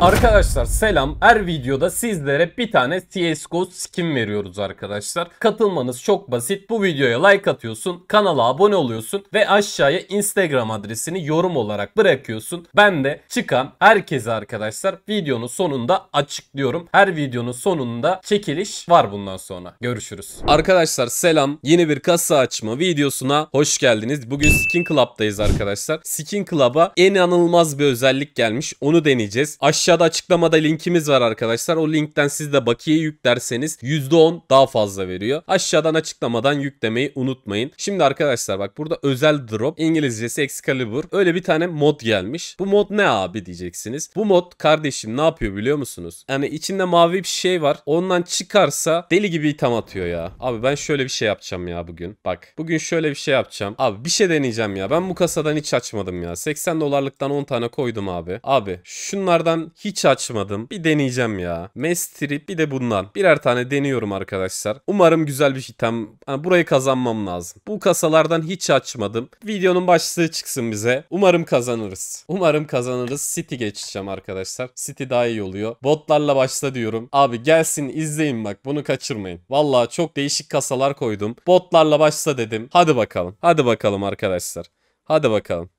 Arkadaşlar selam. Her videoda sizlere bir tane CSGO skin veriyoruz arkadaşlar. Katılmanız çok basit. Bu videoya like atıyorsun, kanala abone oluyorsun ve aşağıya Instagram adresini yorum olarak bırakıyorsun. Ben de çıkan herkese arkadaşlar videonun sonunda açıklıyorum. Her videonun sonunda çekiliş var bundan sonra. Görüşürüz. Arkadaşlar selam. Yeni bir kasa açma videosuna hoş geldiniz. Bugün Skin Club'dayız arkadaşlar. Skin Club'a en anılmaz bir özellik gelmiş. Onu deneyeceğiz. Aşağı Aşağıda açıklamada linkimiz var arkadaşlar. O linkten siz de bakiye yüklerseniz %10 daha fazla veriyor. Aşağıdan açıklamadan yüklemeyi unutmayın. Şimdi arkadaşlar bak burada özel drop İngilizcesi Excalibur. Öyle bir tane mod gelmiş. Bu mod ne abi diyeceksiniz. Bu mod kardeşim ne yapıyor biliyor musunuz? Yani içinde mavi bir şey var. Ondan çıkarsa deli gibi item atıyor ya. Abi ben şöyle bir şey yapacağım ya bugün. Bak bugün şöyle bir şey yapacağım. Abi bir şey deneyeceğim ya. Ben bu kasadan hiç açmadım ya. 80 dolarlıktan 10 tane koydum abi. Abi şunlardan hiç açmadım. Bir deneyeceğim ya. Mestrip bir de bundan. Birer tane deniyorum arkadaşlar. Umarım güzel bir item. Şey. Yani burayı kazanmam lazım. Bu kasalardan hiç açmadım. Videonun başlığı çıksın bize. Umarım kazanırız. Umarım kazanırız. City geçeceğim arkadaşlar. City daha iyi oluyor. Botlarla başla diyorum. Abi gelsin izleyin bak bunu kaçırmayın. Valla çok değişik kasalar koydum. Botlarla başla dedim. Hadi bakalım. Hadi bakalım arkadaşlar. Hadi bakalım.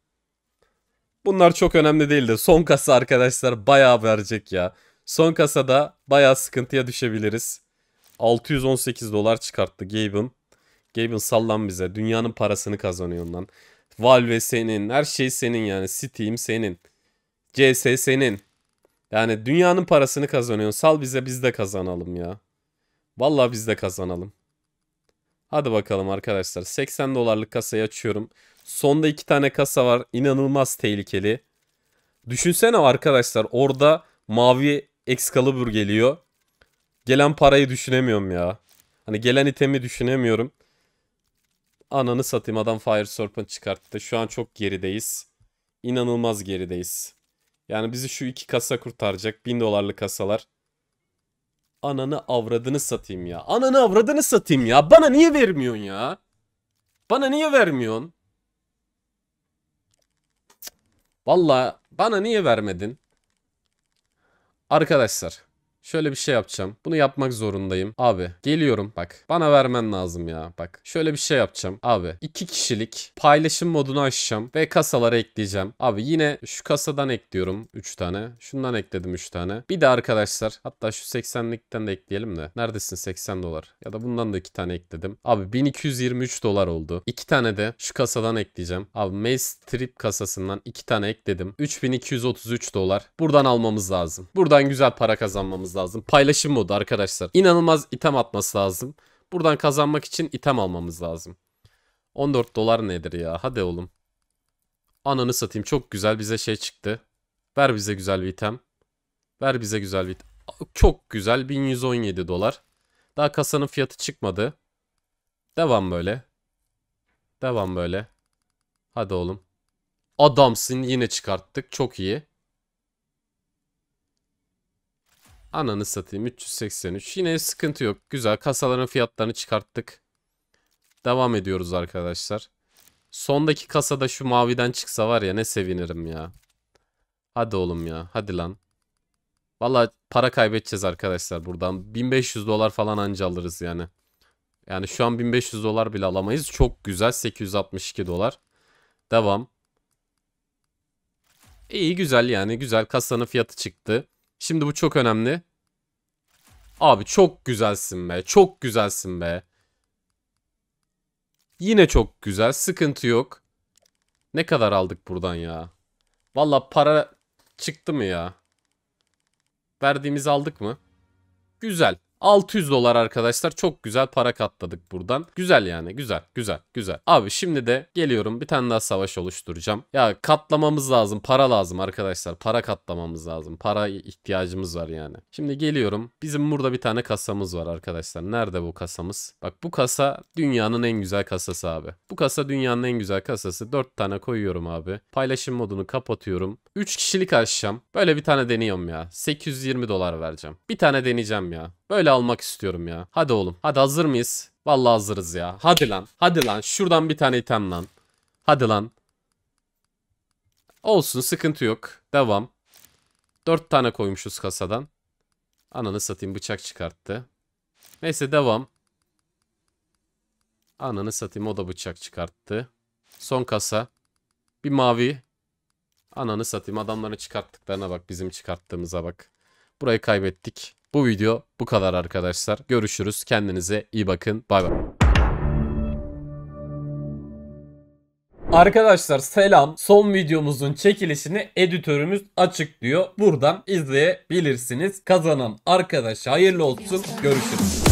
Bunlar çok önemli değildi. Son kasa arkadaşlar bayağı verecek ya. Son kasada bayağı sıkıntıya düşebiliriz. 618 dolar çıkarttı Gabe'ın. Gabe'ın sallan bize. Dünyanın parasını kazanıyor ondan. Valve senin. Her şey senin yani. Steam senin. CS senin. Yani dünyanın parasını kazanıyorsun. Sal bize biz de kazanalım ya. Vallahi biz de kazanalım. Hadi bakalım arkadaşlar. 80 dolarlık kasayı açıyorum. Sonda iki tane kasa var. İnanılmaz tehlikeli. Düşünsene arkadaşlar orada mavi Excalibur geliyor. Gelen parayı düşünemiyorum ya. Hani gelen itemi düşünemiyorum. Ananı satayım adam Fire Serpent çıkarttı. Şu an çok gerideyiz. İnanılmaz gerideyiz. Yani bizi şu iki kasa kurtaracak. Bin dolarlık kasalar. Ananı avradını satayım ya. Ananı avradını satayım ya. Bana niye vermiyorsun ya? Bana niye vermiyorsun? Valla bana niye vermedin? Arkadaşlar Şöyle bir şey yapacağım. Bunu yapmak zorundayım. Abi geliyorum bak. Bana vermen lazım ya bak. Şöyle bir şey yapacağım. Abi iki kişilik paylaşım modunu açacağım ve kasalara ekleyeceğim. Abi yine şu kasadan ekliyorum 3 tane. Şundan ekledim 3 tane. Bir de arkadaşlar hatta şu 80'likten de ekleyelim de. Neredesin 80 dolar? Ya da bundan da 2 tane ekledim. Abi 1223 dolar oldu. 2 tane de şu kasadan ekleyeceğim. Abi Maze Trip kasasından 2 tane ekledim. 3233 dolar. Buradan almamız lazım. Buradan güzel para kazanmamız lazım. Paylaşım modu arkadaşlar. İnanılmaz item atması lazım. Buradan kazanmak için item almamız lazım. 14 dolar nedir ya? Hadi oğlum. Ananı satayım. Çok güzel bize şey çıktı. Ver bize güzel bir item. Ver bize güzel bir item. Çok güzel. 1117 dolar. Daha kasanın fiyatı çıkmadı. Devam böyle. Devam böyle. Hadi oğlum. Adamsın yine çıkarttık. Çok iyi. Ananı satayım 383. Yine sıkıntı yok. Güzel kasaların fiyatlarını çıkarttık. Devam ediyoruz arkadaşlar. Sondaki kasada şu maviden çıksa var ya ne sevinirim ya. Hadi oğlum ya hadi lan. Valla para kaybedeceğiz arkadaşlar buradan. 1500 dolar falan anca alırız yani. Yani şu an 1500 dolar bile alamayız. Çok güzel 862 dolar. Devam. İyi güzel yani güzel kasanın fiyatı çıktı. Şimdi bu çok önemli. Abi çok güzelsin be. Çok güzelsin be. Yine çok güzel. Sıkıntı yok. Ne kadar aldık buradan ya? Valla para çıktı mı ya? Verdiğimizi aldık mı? Güzel. 600 dolar arkadaşlar çok güzel para katladık buradan. Güzel yani güzel güzel güzel. Abi şimdi de geliyorum bir tane daha savaş oluşturacağım. Ya katlamamız lazım para lazım arkadaşlar. Para katlamamız lazım. Para ihtiyacımız var yani. Şimdi geliyorum. Bizim burada bir tane kasamız var arkadaşlar. Nerede bu kasamız? Bak bu kasa dünyanın en güzel kasası abi. Bu kasa dünyanın en güzel kasası. 4 tane koyuyorum abi. Paylaşım modunu kapatıyorum. 3 kişilik açacağım. Böyle bir tane deniyorum ya. 820 dolar vereceğim. Bir tane deneyeceğim ya. Böyle almak istiyorum ya. Hadi oğlum. Hadi hazır mıyız? Vallahi hazırız ya. Hadi lan. Hadi lan. Şuradan bir tane item lan. Hadi lan. Olsun sıkıntı yok. Devam. Dört tane koymuşuz kasadan. Ananı satayım bıçak çıkarttı. Neyse devam. Ananı satayım o da bıçak çıkarttı. Son kasa. Bir mavi. Ananı satayım adamların çıkarttıklarına bak bizim çıkarttığımıza bak. Burayı kaybettik. Bu video bu kadar arkadaşlar. Görüşürüz. Kendinize iyi bakın. Bay bay. Arkadaşlar selam. Son videomuzun çekilişini editörümüz açıklıyor. Buradan izleyebilirsiniz. Kazanan arkadaş hayırlı olsun. Görüşürüz.